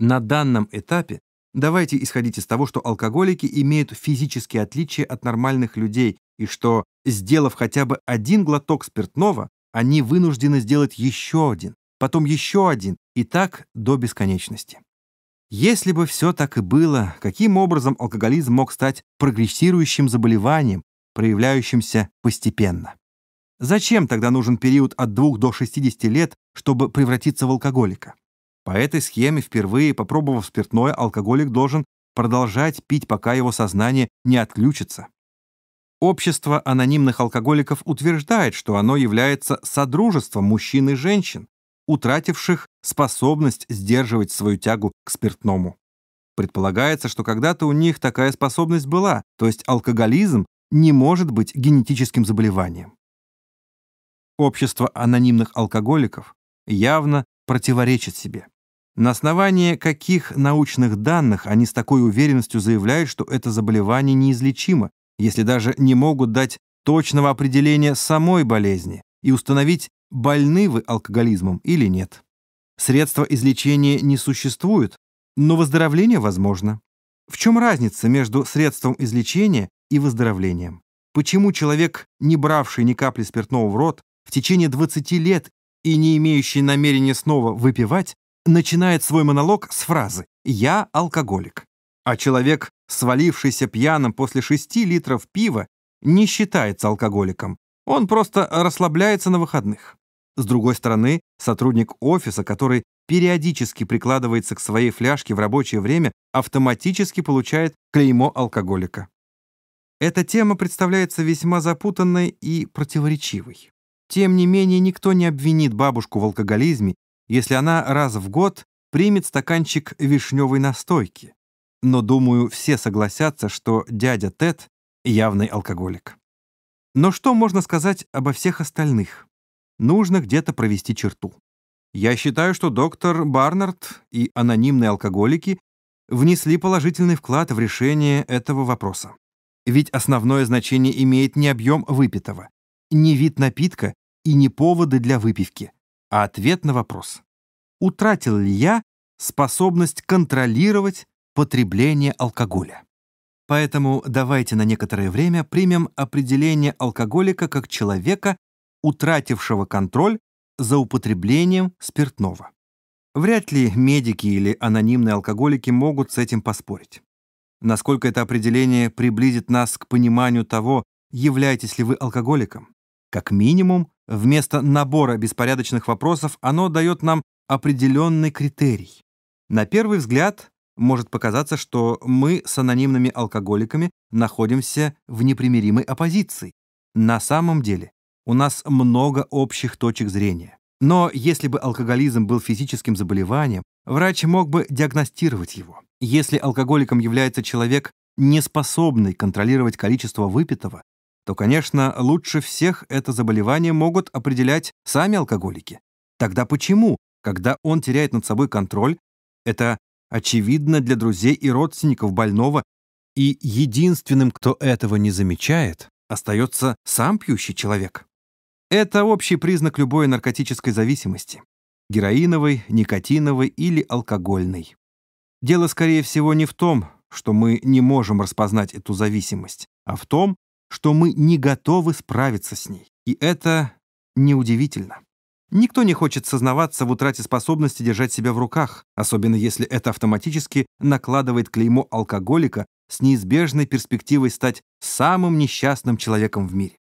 На данном этапе давайте исходить из того, что алкоголики имеют физические отличия от нормальных людей и что, сделав хотя бы один глоток спиртного, они вынуждены сделать еще один, потом еще один, и так до бесконечности. Если бы все так и было, каким образом алкоголизм мог стать прогрессирующим заболеванием, проявляющимся постепенно? Зачем тогда нужен период от 2 до 60 лет, чтобы превратиться в алкоголика? По этой схеме, впервые попробовав спиртное, алкоголик должен продолжать пить, пока его сознание не отключится. Общество анонимных алкоголиков утверждает, что оно является содружеством мужчин и женщин, утративших способность сдерживать свою тягу к спиртному. Предполагается, что когда-то у них такая способность была, то есть алкоголизм не может быть генетическим заболеванием. Общество анонимных алкоголиков явно противоречит себе. На основании каких научных данных они с такой уверенностью заявляют, что это заболевание неизлечимо, если даже не могут дать точного определения самой болезни и установить, больны вы алкоголизмом или нет. Средства излечения не существует, но выздоровление возможно. В чем разница между средством излечения и выздоровлением? Почему человек, не бравший ни капли спиртного в рот, в течение 20 лет и не имеющий намерения снова выпивать, начинает свой монолог с фразы «Я алкоголик», а человек, свалившийся пьяным после шести литров пива, не считается алкоголиком, он просто расслабляется на выходных. С другой стороны, сотрудник офиса, который периодически прикладывается к своей фляжке в рабочее время, автоматически получает клеймо алкоголика. Эта тема представляется весьма запутанной и противоречивой. Тем не менее, никто не обвинит бабушку в алкоголизме если она раз в год примет стаканчик вишневой настойки. Но, думаю, все согласятся, что дядя Тед — явный алкоголик. Но что можно сказать обо всех остальных? Нужно где-то провести черту. Я считаю, что доктор Барнард и анонимные алкоголики внесли положительный вклад в решение этого вопроса. Ведь основное значение имеет не объем выпитого, не вид напитка и не поводы для выпивки, а ответ на вопрос. Утратил ли я способность контролировать потребление алкоголя? Поэтому давайте на некоторое время примем определение алкоголика как человека, утратившего контроль за употреблением спиртного. Вряд ли медики или анонимные алкоголики могут с этим поспорить. Насколько это определение приблизит нас к пониманию того, являетесь ли вы алкоголиком, как минимум, вместо набора беспорядочных вопросов оно дает нам определенный критерий. На первый взгляд может показаться, что мы с анонимными алкоголиками находимся в непримиримой оппозиции. На самом деле у нас много общих точек зрения. Но если бы алкоголизм был физическим заболеванием, врач мог бы диагностировать его. Если алкоголиком является человек, не способный контролировать количество выпитого, то, конечно, лучше всех это заболевание могут определять сами алкоголики. Тогда почему, когда он теряет над собой контроль, это очевидно для друзей и родственников больного, и единственным, кто этого не замечает, остается сам пьющий человек? Это общий признак любой наркотической зависимости – героиновой, никотиновой или алкогольной. Дело, скорее всего, не в том, что мы не можем распознать эту зависимость, а в том, что мы не готовы справиться с ней. И это неудивительно. Никто не хочет сознаваться в утрате способности держать себя в руках, особенно если это автоматически накладывает клеймо алкоголика с неизбежной перспективой стать самым несчастным человеком в мире.